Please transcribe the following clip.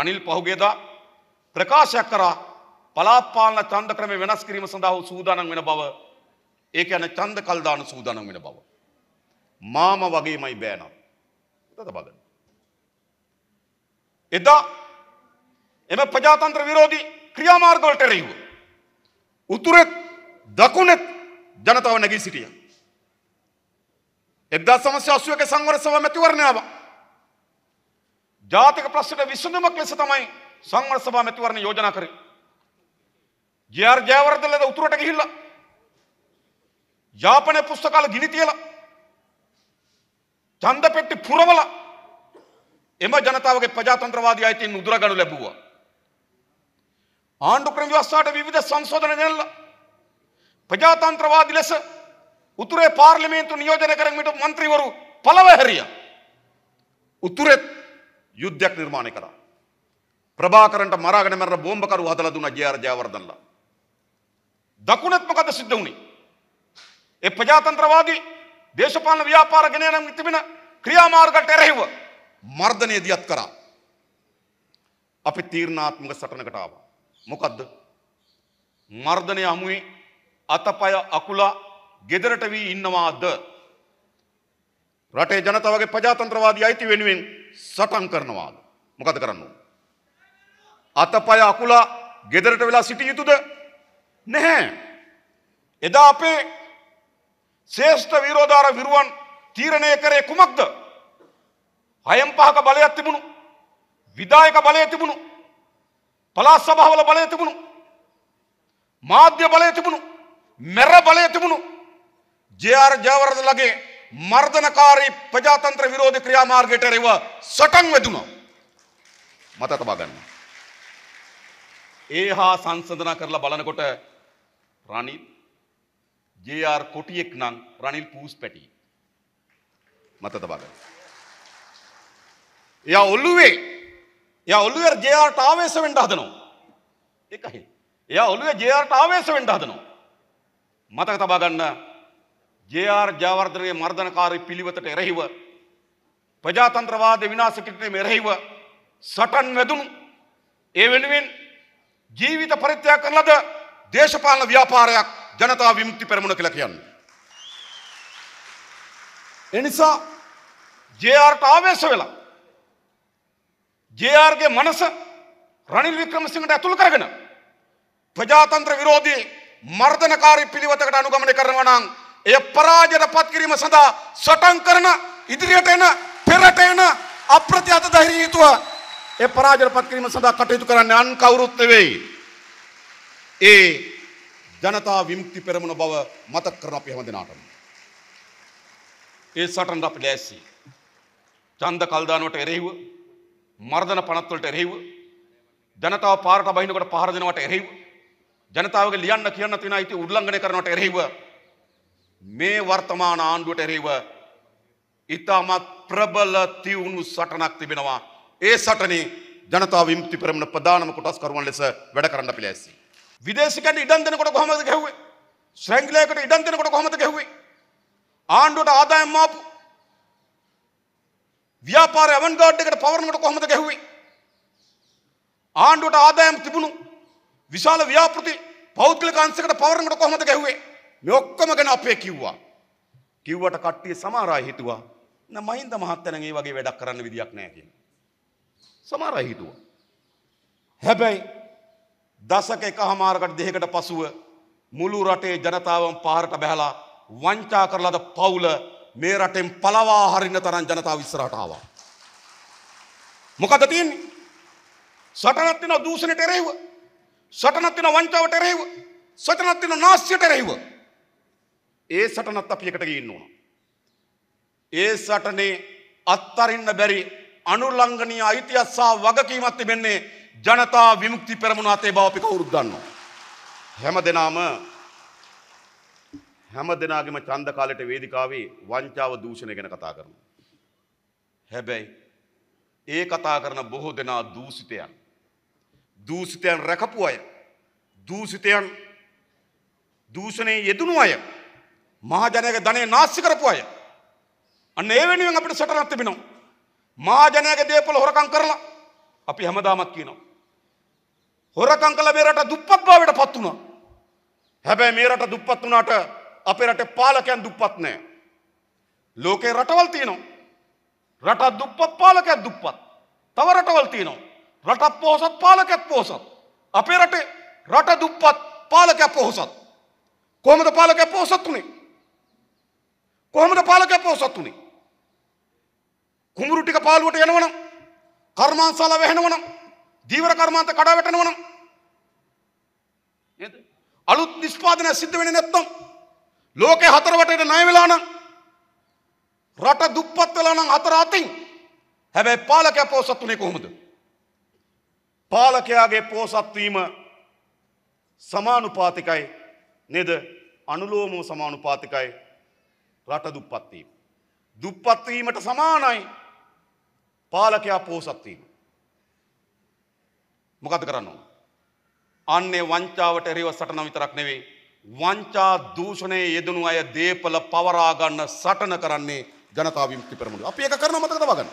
රනිල් පහුගේදා ප්‍රකාශයක් කරා පලාත්පාලන චන්ද ක්‍රම වෙනස් කිරීම සඳහා සූදානම් වෙන බව ඒක යන චන්ද කල්දාන සූදානම් වෙන බව. මාම වගේමයි බෑනම්. තද බලන්න. එදා එම ප්‍රජාතන්ත්‍ර විරෝධී ක්‍රියාමාර්ගවලට එරෙහිව උතුරෙත් දකුණෙත් ජනතාව නැගී සිටියා. 1981 සංවර සභාව මැතිවරණ ආවා. ජාතික ප්‍රශ්නට විසඳුමක් ලෙස තමයි සංවර සභා මැතිවරණ යෝජනා කරේ. ජේ.ආර්. ජයවර්ධනලද උතුරට ගිහිල්ලා යාපනයේ පුස්තකාල ගිනි තියලා ඡන්ද පෙට්ටි පුරවලා එම ජනතාවගේ ප්‍රජාතන්ත්‍රවාදී අයිතීන් උදුරගනු ලැබුවා. ආණ්ඩු ක්‍රම ව්‍යවස්ථාවට විවිධ සංශෝධන ගෙනල්ලා ප්‍රජාතන්ත්‍රවාදී ලෙස උතුරේ පාර්ලිමේන්තු නියෝජනය කරමිට මන්ත්‍රීවරු පළව හැරියා. උතුරේ යුද්ධයක් නිර්මාණය කරා. ප්‍රභාකරන්ට මරාගෙන මැරලා බෝම්බකරු හදලා දුන්නා ජේ.ආර්. ජයවර්ධනලා. දකුණත් මොකද සිද්ධ වුණේ? ඒ ප්‍රජාතන්ත්‍රවාදී දේශපාලන ව්‍යාපාර ගෙන යන තිබෙන ක්‍රියාමාර්ගට එරෙහිව මර්ධනය දියත් කරා. අපි තීරණාත්මක සටනකට ආවා. මොකද්ද? මර්ධනය හමුවේ අතපය අකුලා ගෙදරට වී ඉන්නවාද? රටේ ජනතාවගේ ප්‍රජාතන්ත්‍රවාදී අයිති වෙනුවෙන් සටන් කරනවාද. මොකද කරන්න. අතපය අකුලා ගෙදරට වෙලා සිටිය යුතුද නැහැ. එදා අපේ ශේෂ්ඨ විරෝධාර විරුවන් තීරණය කරේ කුමක්ද. හයම් පහක බලයක් තිබුණු විදායක බලය තිබුණු පලාස් සභාවල බලය තිබුණු මාධ්‍ය බලය තිබුණු මෙර බලය තිබුණු ජයාර් ජාවරද ලගේ මර්ධනකාරී ප්‍රජාතන්ත්‍ර විරෝධ ක්‍රියාමාර්ගයට රෙව සටන් වැදුණා. මත තබා ගන්න. ඒ හා සංසඳන කරලා බලනකොට රනිල් ජේ.ආර් කොටියෙක් නම් රනිල් පූස් පැටි. මත තබා ගන්න. එයා ඔළුවේ එයා ඔළුවේ ජේ.ආර් ආවේශ වෙන්න හදනවා. ඒකයි. එයා ඔළුවේ ජේ.ආර් ආවේශ වෙන්න හදනවා. මතක තබා ගන්න ජR ජාවර්ධනගේ මර්ධනකාරී පිළිවෙතට එරෙහිව ප්‍රජාතන්ත්‍රවාද විනාශ කිරීමේ එරෙහිව සටන් වැදුණු ඒ වෙනුවෙන් ජීවිත පරිත්‍යාග කරන ලද දේශපාලන ව්‍යාපාරයක් ජනතා විමුක්ති පෙරමුණ කියලා කියන්නේ. ඒ නිසා ජේ.ආර්.ට ආවේශ වෙලා ජේ.ආර්.ගේ මනස රනිල් වික්‍රමසිංහට ඇතුළු කරගෙන ප්‍රජාතන්ත්‍ර විරෝධී මර්ධනකාරී පිළිවෙතකට අනුගමනය කරනවා නම් එය පරාජයට පත්කිරීම සඳහා සටන් කරන ඉදිරියට එන පෙරට එන අප්‍රත්‍යත ධෛර්ය යුතුව ඒ පරාජයට පත්කිරීම සඳහා කටයුතු කරන්නේ අන් කවුරුත් නෙවෙයි. ඒ ජනතා විමුක්ති පෙරමුණ බව මතක් කරන අපි හැමදෙනාටම. ඒ සටන් අපි ලෑස්ති. ඡන්ද කල්දානුවට එරෙහිව මර්ධන පනත් වලට එරෙහිව ජනතාව පාරට බහිනකොට පහර දෙනවට එරෙහිව ජනතාවගේ ලියන්න කියන්න තියෙන අයිති උල්ලංඝනය කරනවට එරෙහිව මේ වර්තමාන ආණ්ඩුවට එරෙහිව ඉතාමත් ප්‍රබල තිවුණු සටනක් තිබෙනවා. ඒ සටනේ ජනතාව විමුක්ති පෙරමුණ ප්‍රධානම කොටස්කරුවන් ලෙස වැඩ කරන්න අපි ලෑස්ති. විදේශිකයන්ට ඉඩම් දෙනකොට කොහොමද ගැහුවේ? ශ්‍රැංගලයකට ඉඩම් දෙනකොට කොහොමද ගැහුවේ? ආණ්ඩුවට ආදායම් ආපු ව්‍යාපාර ඇවන්ගාඩ් එකට පවරනකොට කොහොමද ගැහුවේ? ආණ්ඩුවට ආදායම් තිබුණු විශාල ව්‍යාපෘති පෞද්ගලික අංශයකට පවරනකොට කොහොමද ගැහුවේ? මේ ඔක්කොම ගැන අපේ කිව්වා. කිව්වට කට්ටිය සමහර අය හිතුවා නෑ මහින්ද මහත්තයා නම් ඒ වගේ වැඩක් කරන්න විදියක් නෑ කියලා. සමහර අය හිතුවා. හැබැයි දසක එකහමාරකට දෙකකට පසුව මුළු රටේ ජනතාවම පාරට බැහැලා වංචා කරලාද පවුල මේ රටෙන් පළවා හරින්න තරම් ජනතාව ඉස්සරහට ආවා. මොකද තියෙන්නේ? සටනක් තියෙනවා දූෂණයට එරෙහිව. සටනක් තියෙනවා වංචාවට එරෙහිව. සටනක් තියෙනවා නාස්‍යයට එරෙහිව. ඒ සටනත් අපි එකට ගින්න ඕන. ඒ සටනේ අත්තරින්න බැරි අනුල්ලංඝනීය අයිතියක් සහ වගකීමක් තිබෙන්නේ ජනතා විමුක්ති පෙරමුණ අතේ බව අපි කවුරුත් දන්නවා. හැමදෙනාම හැමදෙනාගේම ඡන්ද කාලයට වේදිකාවේ වංචාව දූෂණය ගැන කතා කරනවා. හැබැයි ඒ කතා කරන බොහෝ දෙනා දූෂිතයන්. දූෂිතයන් රැකපු අය. දූෂිතයන් දූෂණයේ යෙදුණු අය මහජනයක ධනය නාස්ති කරපු අය. අන්න ඒ වෙනුවෙන් අපිට සටනක් තිබෙනවා. මහජනයක දේපොළ හොරකම් කරලා අපි හැමදාමත් කියනවා. හොරකම් කළ මේ රට දුප්පත් භාවයට පත් වුණා. හැබැයි මේ රට දුප්පත් වුණාට අපේ රටේ පාලකයන් දුප්පත් නෑ. ලෝකේ රටවල් තියෙනවා. රටක් දුප්පත් පාලකයක් දුප්පත්. තව රටවල් තියෙනවා. රටක් පොහොසත් පාලකයක් පොහොසත්. අපේ රටේ රට දුප්පත් පාලකයක් පොහොසත්. කොහොමද පාලකයා පොහොසත් උනේ? කොහොමද පාලකයා පෝසත් උනේ? කුඹුරු ටික පාළුවට යනවනම් කර්මාන්තශාලා වැහෙනවනම් දීවර කර්මාන්ත කඩා වැටෙනවනම් නේද? අලුත් නිෂ්පාදනය සිද්ධ වෙන්නේ නැත්නම් ලෝකේ හතර වටේට ණය වෙලා නම් රට දුප්පත් වෙලා නම් හතර අතින් හැබැයි පාලකයා පෝසත් උනේ කොහොමද? පාලකයාගේ පෝසත් වීම සමානුපාතිකයි නේද? අනුලෝමව සමානුපාතිකයි රට දුප්පත්වීම. දුප්පත්වීමට සමානයි පාලකයා පෝසත්වීම. මොකද කරන්නවා. අන්නේ වංචාවට එරව සටන විතරක් නෙවේ. වංචා දූෂණයේ යෙදනු අය දේපල පවරාගන්න සටන කරන්නේ ජනතාවම් ති පෙරමුණ අප එක කරන මතක තවගන්න.